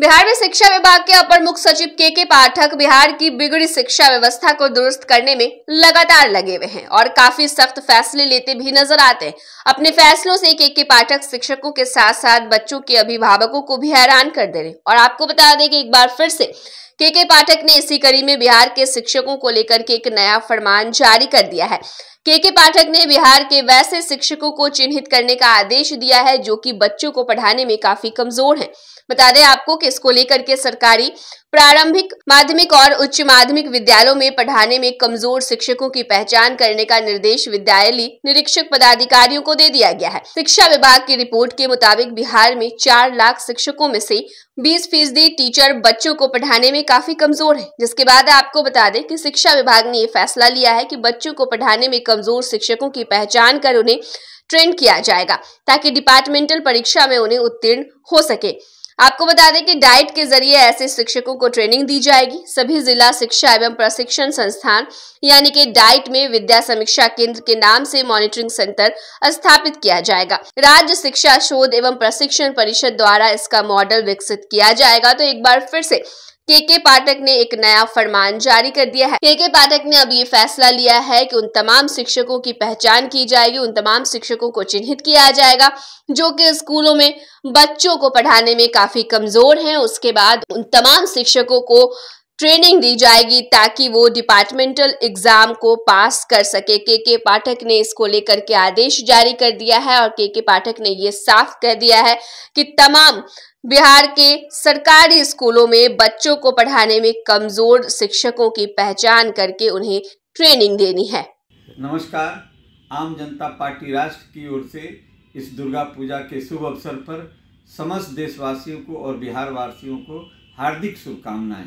बिहार में शिक्षा विभाग के अपर मुख्य सचिव के के पाठक बिहार की बिगड़ी शिक्षा व्यवस्था को दुरुस्त करने में लगातार लगे हुए हैं और काफी सख्त फैसले लेते भी नजर आते हैं अपने फैसलों से के के पाठक शिक्षकों के साथ साथ बच्चों के अभिभावकों को भी हैरान कर दे रहे और आपको बता दें कि एक बार फिर से के के पाठक ने इसी कड़ी में बिहार के शिक्षकों को लेकर के एक नया फरमान जारी कर दिया है के के पाठक ने बिहार के वैसे शिक्षकों को चिन्हित करने का आदेश दिया है जो कि बच्चों को पढ़ाने में काफी कमजोर हैं बता दें आपको कि इसको लेकर के सरकारी प्रारंभिक माध्यमिक और उच्च माध्यमिक विद्यालयों में पढ़ाने में कमजोर शिक्षकों की पहचान करने का निर्देश विद्यालय निरीक्षक पदाधिकारियों को दे दिया गया है शिक्षा विभाग की रिपोर्ट के मुताबिक बिहार में चार लाख शिक्षकों में से 20 फीसदी टीचर बच्चों को पढ़ाने में काफी कमजोर है जिसके बाद आपको बता दें कि शिक्षा विभाग ने ये फैसला लिया है कि बच्चों को पढ़ाने में कमजोर शिक्षकों की पहचान कर उन्हें ट्रेंड किया जाएगा ताकि डिपार्टमेंटल परीक्षा में उन्हें उत्तीर्ण हो सके आपको बता दें कि डाइट के जरिए ऐसे शिक्षकों को ट्रेनिंग दी जाएगी सभी जिला शिक्षा एवं प्रशिक्षण संस्थान यानी कि डाइट में विद्या समीक्षा केंद्र के नाम से मॉनिटरिंग सेंटर स्थापित किया जाएगा राज्य शिक्षा शोध एवं प्रशिक्षण परिषद द्वारा इसका मॉडल विकसित किया जाएगा तो एक बार फिर से के के पाठक ने एक नया फरमान जारी कर दिया है के के पाठक ने अब ये फैसला लिया है कि उन तमाम शिक्षकों की पहचान की जाएगी उन तमाम शिक्षकों को चिन्हित किया जाएगा जो कि स्कूलों में बच्चों को पढ़ाने में काफी कमजोर हैं उसके बाद उन तमाम शिक्षकों को ट्रेनिंग दी जाएगी ताकि वो डिपार्टमेंटल एग्जाम को पास कर सके के के पाठक ने इसको लेकर के आदेश जारी कर दिया है और के के पाठक ने ये साफ कह दिया है कि तमाम बिहार के सरकारी स्कूलों में बच्चों को पढ़ाने में कमजोर शिक्षकों की पहचान करके उन्हें ट्रेनिंग देनी है नमस्कार आम जनता पार्टी राष्ट्र की ओर से इस दुर्गा पूजा के शुभ अवसर पर समस्त देशवासियों को और बिहार वासियों को हार्दिक शुभकामनाएं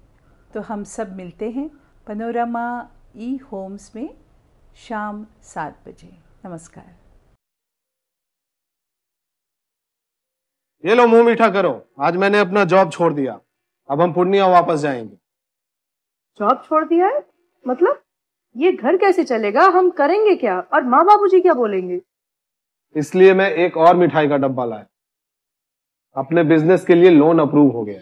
तो हम सब मिलते हैं पनोरमा ई होम्स में शाम सात बजे नमस्कार ये लो मुंह मीठा करो आज मैंने अपना जॉब छोड़ दिया अब हम पूर्णिया वापस जाएंगे जॉब छोड़ दिया है मतलब ये घर कैसे चलेगा हम करेंगे क्या और माँ बाबू जी क्या बोलेंगे इसलिए मैं एक और मिठाई का डब्बा लाया अपने बिजनेस के लिए लोन अप्रूव हो गया